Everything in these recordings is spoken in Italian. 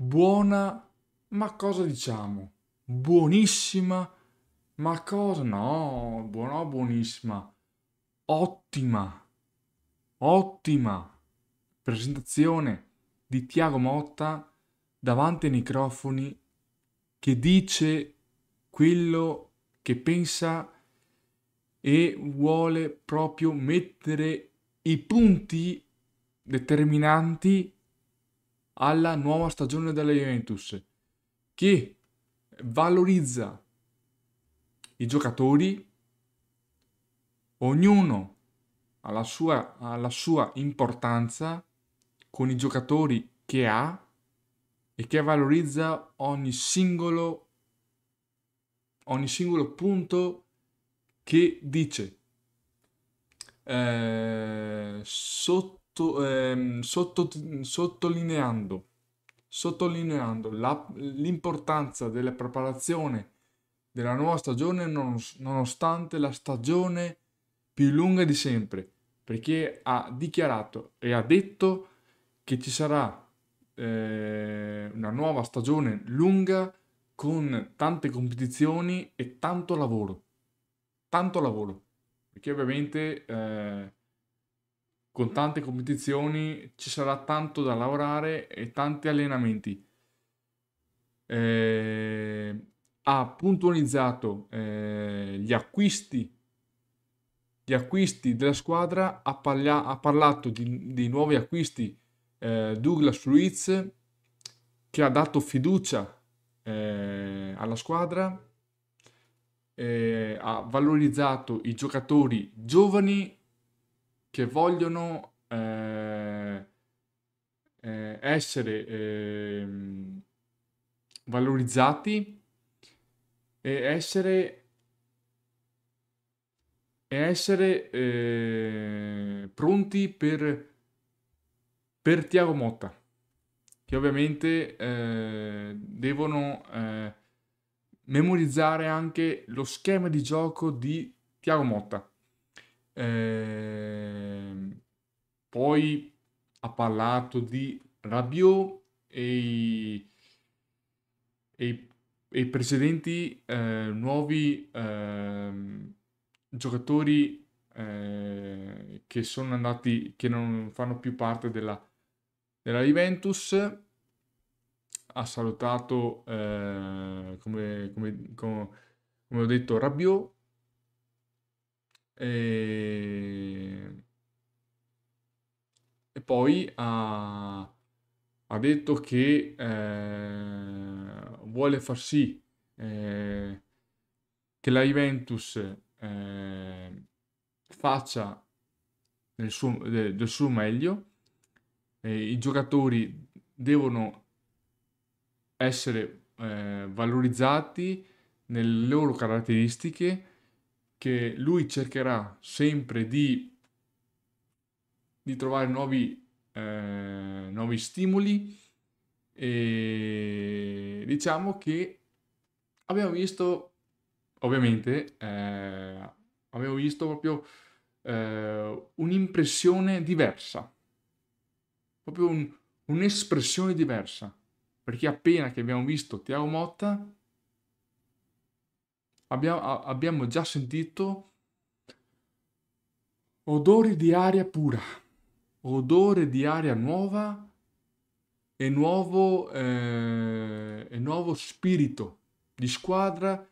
buona, ma cosa diciamo? Buonissima, ma cosa? No, buona, buonissima. Ottima, ottima presentazione di Tiago Motta davanti ai microfoni che dice quello che pensa e vuole proprio mettere i punti determinanti alla nuova stagione della Juventus, che valorizza i giocatori, ognuno ha la sua, ha la sua importanza con i giocatori che ha e che valorizza ogni singolo, ogni singolo punto che dice eh, sotto to, ehm, sotto, sottolineando, sottolineando la, l'importanza della preparazione della nuova stagione non, nonostante la stagione più lunga di sempre, perché ha dichiarato e ha detto che ci sarà eh, una nuova stagione lunga con tante competizioni e tanto lavoro. Tanto lavoro. Perché ovviamente eh, con tante competizioni ci sarà tanto da lavorare e tanti allenamenti. Eh, ha puntualizzato eh, gli acquisti gli acquisti della squadra ha, parla- ha parlato di, di, nuovi acquisti eh, Douglas Ruiz che ha dato fiducia eh, alla squadra eh, ha valorizzato i giocatori giovani che vogliono eh, eh essere eh, valorizzati e essere, e essere eh, pronti per, per Tiago Motta che ovviamente eh, devono memorizzare anche lo schema di gioco di Tiago Motta Ehm, poi ha parlato di Rabiot e i, e i, e i precedenti eh, nuovi ehm, eh, giocatori che sono andati, che non fanno più parte della, della Juventus. Ha salutato, eh, come, come, come, come ho detto, Rabiot e, e poi ha, ha, detto che eh, vuole far sì eh, che la Juventus eh, faccia del suo, del suo meglio. I giocatori devono essere eh, valorizzati nelle loro caratteristiche che lui cercherà sempre di, di trovare nuovi, eh, nuovi stimoli e diciamo che abbiamo visto ovviamente eh, abbiamo visto proprio eh, un'impressione diversa proprio un, un'espressione diversa perché appena che abbiamo visto Tiago Motta abbiamo, abbiamo già sentito odori di aria pura, odore di aria nuova e nuovo, eh, e nuovo spirito di squadra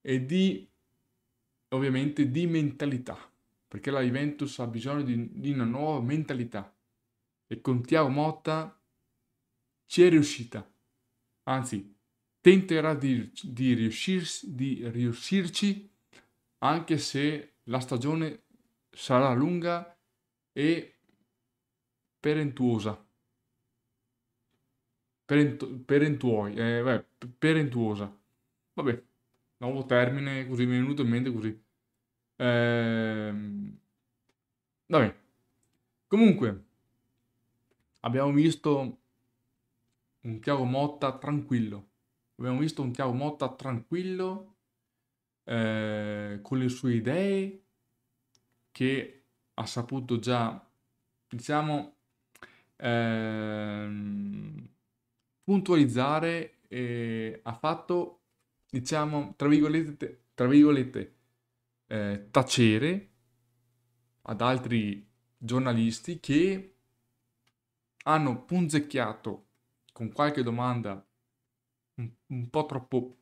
e di ovviamente di mentalità perché la Juventus ha bisogno di, di una nuova mentalità e con Tiago Motta ci è riuscita anzi tenterà di, di, riuscirsi, di riuscirci anche se la stagione sarà lunga e perentuosa. Perent- perentuoi, eh, beh, perentuosa. Vabbè, nuovo termine così mi è venuto in mente così. Ehm, vabbè. Comunque, abbiamo visto un Chiago Motta tranquillo, abbiamo visto un Tiago Motta tranquillo, eh, con le sue idee, che ha saputo già, diciamo, eh, puntualizzare e ha fatto, diciamo, tra virgolette, tra virgolette eh, tacere ad altri giornalisti che hanno punzecchiato con qualche domanda un, un po' troppo,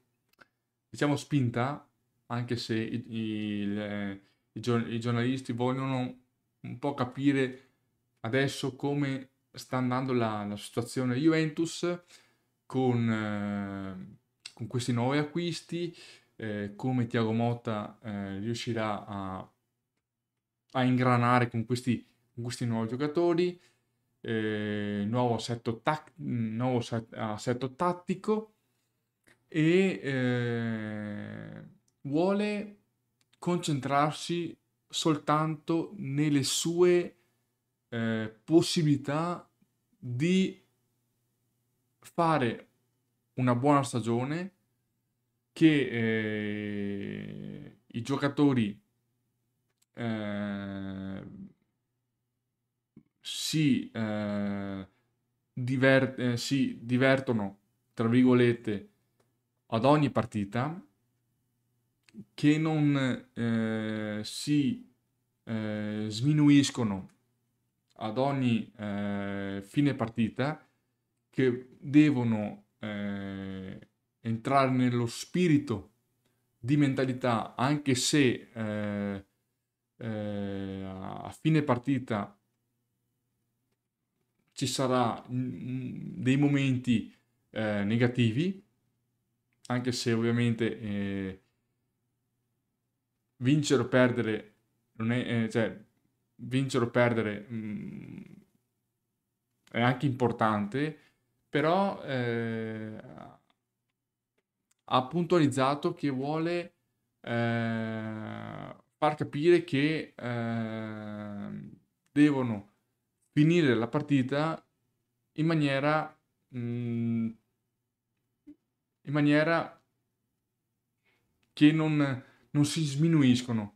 diciamo, spinta, anche se i, i, eh, i, i giornalisti vogliono un po' capire adesso come sta andando la, la situazione Juventus con, eh, con, questi nuovi acquisti, eh, come Tiago Motta eh, riuscirà a, a, ingranare con questi, con questi nuovi giocatori, eh, nuovo, assetto, tac- set- assetto tattico e eh, vuole concentrarsi soltanto nelle sue eh, possibilità di fare una buona stagione che eh, i giocatori eh, si, eh, diver- eh, si divertono tra virgolette ad ogni partita che non eh, si eh, sminuiscono ad ogni eh, fine partita, che devono eh, entrare nello spirito di mentalità, anche se eh, eh, a fine partita ci saranno dei momenti negativi, anche se ovviamente eh, vincere o perdere non è, eh, cioè, vincere o perdere mh, mm, è anche importante, però eh, ha puntualizzato che vuole eh, far capire che eh, devono finire la partita in maniera mh, mm, in maniera che non, non si sminuiscono.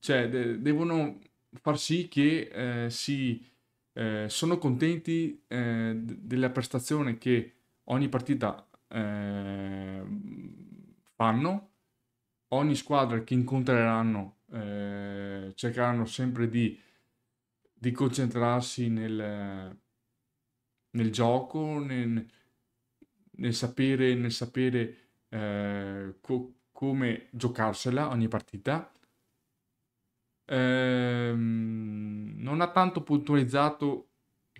Cioè, de- devono far sì che eh, si, eh, sono contenti eh, della prestazione che ogni partita eh, fanno, ogni squadra che incontreranno eh, cercheranno sempre di, di concentrarsi nel, nel gioco, nel, nel sapere, nel sapere eh, co- come giocarsela ogni partita. Ehm, non ha tanto puntualizzato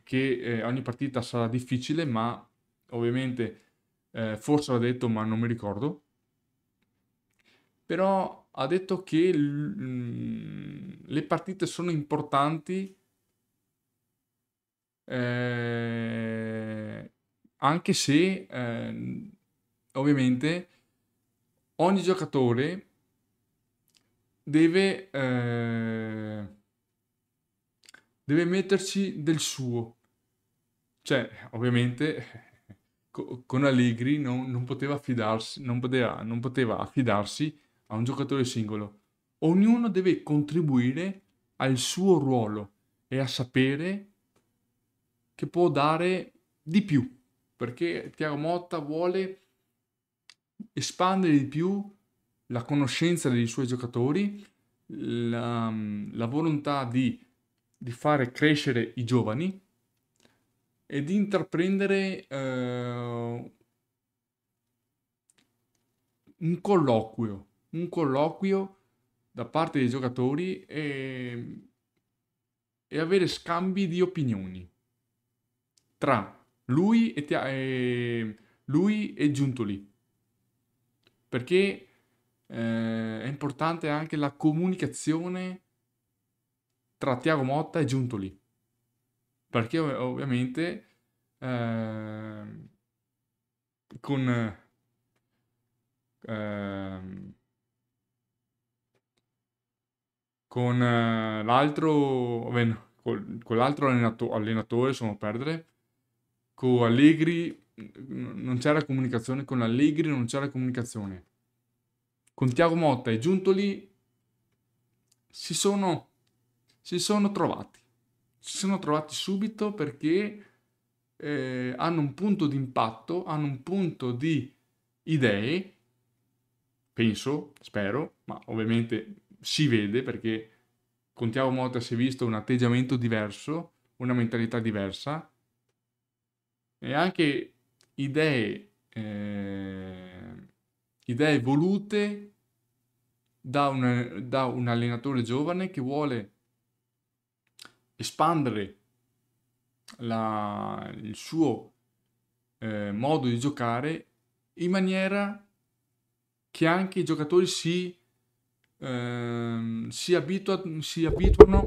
che eh, ogni partita sarà difficile, ma ovviamente eh, forse l'ha detto, ma non mi ricordo. Però ha detto che l- mm, le partite sono importanti. Eh, anche se eh, ovviamente ogni giocatore deve, eh, deve metterci del suo. Cioè, ovviamente con Allegri non, non, poteva affidarsi, non, poteva, non poteva affidarsi a un giocatore singolo. Ognuno deve contribuire al suo ruolo e a sapere che può dare di più perché Tiago Motta vuole espandere di più la conoscenza dei suoi giocatori, la, la volontà di, di, fare crescere i giovani e di intraprendere eh, un colloquio, un colloquio da parte dei giocatori e, e avere scambi di opinioni tra lui è, eh, lui è giunto lì. Perché eh, è importante anche la comunicazione tra Tiago Motta e giunto lì. Perché ov- ovviamente eh, con... Eh, con l'altro, vabbè, no, con l'altro allenato- allenatore, sono a perdere, con Allegri non c'era comunicazione, con Allegri non c'era comunicazione. Con Tiago Motta e Giuntoli si sono, si sono trovati. Si sono trovati subito perché eh, hanno un punto di impatto, hanno un punto di idee, penso, spero, ma ovviamente si vede perché con Tiago Motta si è visto un atteggiamento diverso, una mentalità diversa, e anche idee, eh, idee volute da un, da un allenatore giovane che vuole espandere la, il suo eh, modo di giocare in maniera che anche i giocatori si, ehm, si, abitua, si abituano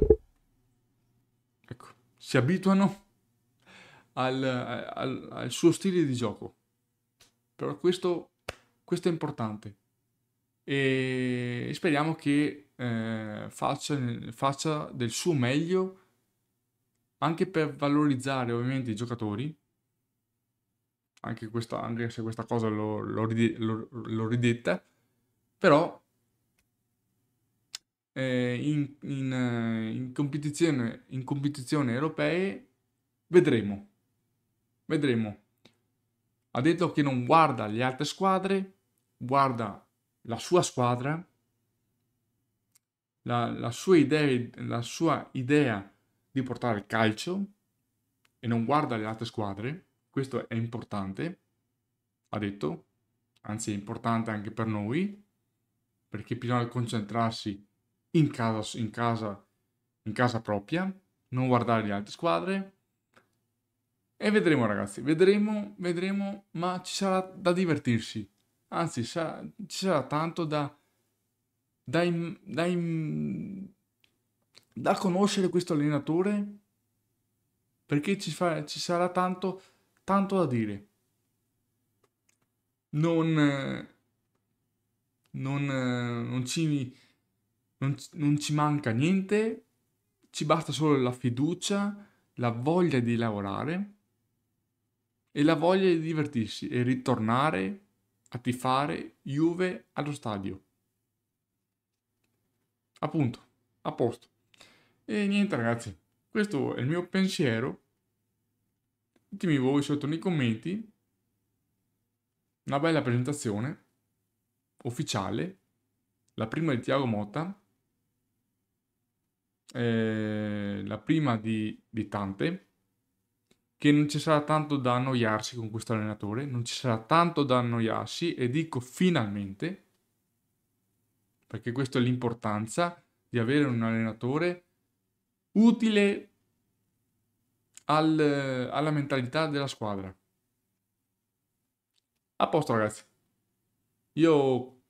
ecco, si abituano al, al, al suo stile di gioco. Però questo, questo è importante e speriamo che eh, faccia, faccia del suo meglio anche per valorizzare ovviamente i giocatori anche, questa, anche, se questa cosa l'ho, l'ho, l'ho, l'ho ridetta, però eh, in, in, eh, in, competizione, in competizione europee vedremo. Vedremo. Ha detto che non guarda le altre squadre, guarda la sua squadra, la, la, sua idea, la sua idea di portare il calcio e non guarda le altre squadre. Questo è importante, ha detto, anzi è importante anche per noi, perché bisogna concentrarsi in casa, in casa, in casa propria, non guardare le altre squadre e vedremo ragazzi, vedremo, vedremo, ma ci sarà da divertirsi. Anzi, sarà, ci sarà tanto da, da, in, da, in, da conoscere questo allenatore perché ci, fa, ci sarà tanto, tanto da dire. Non, non, non, ci, non, non ci manca niente, ci basta solo la fiducia, la voglia di lavorare e la voglia di divertirsi e ritornare a tifare Juve allo stadio. Appunto, a posto. E niente ragazzi, questo è il mio pensiero. Ditemi voi sotto nei commenti. Una bella presentazione ufficiale, la prima di Tiago Motta, eh, la prima di, di tante che non ci sarà tanto da annoiarsi con questo allenatore, non ci sarà tanto da annoiarsi e dico finalmente, perché questa è l'importanza di avere un allenatore utile al, alla mentalità della squadra. A posto ragazzi, io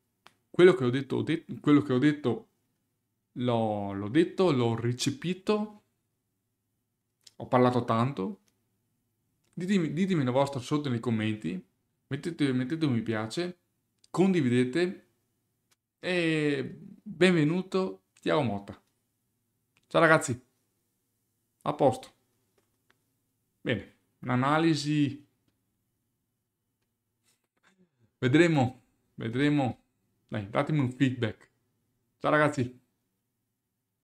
quello che ho detto, detto quello che ho detto l'ho, l'ho detto, l'ho recepito, ho parlato tanto, Ditemi, ditemi la vostra sotto nei commenti, mettete, mettete un mi piace, condividete e benvenuto Tiago Motta. Ciao ragazzi, a posto. Bene, un'analisi... Vedremo, vedremo. Dai, datemi un feedback. Ciao ragazzi.